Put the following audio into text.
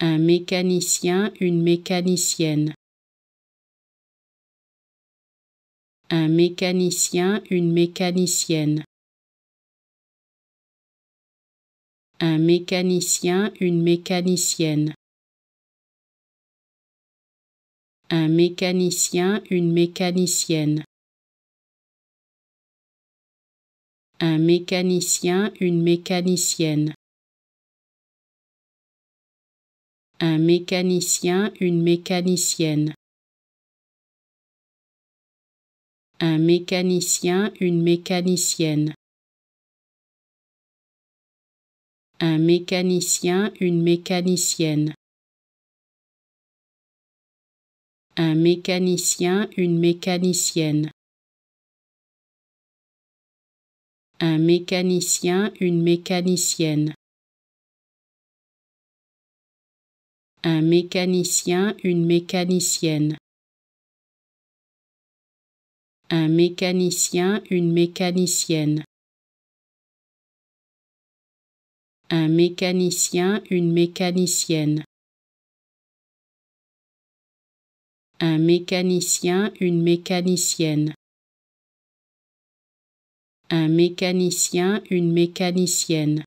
un mécanicien, une mécanicienne. Un mécanicien, une mécanicienne. Un mécanicien, une mécanicienne. Un mécanicien, une mécanicienne. Un mécanicien, une mécanicienne un mécanicien, une mécanicienne. Un mécanicien, une mécanicienne. Un mécanicien, une mécanicienne. Un mécanicien, une mécanicienne. Un mécanicien, une mécanicienne un mécanicien, une mécanicienne, un mécanicien, une mécanicienne, un mécanicien, une mécanicienne, un mécanicien, une mécanicienne, un mécanicien, une mécanicienne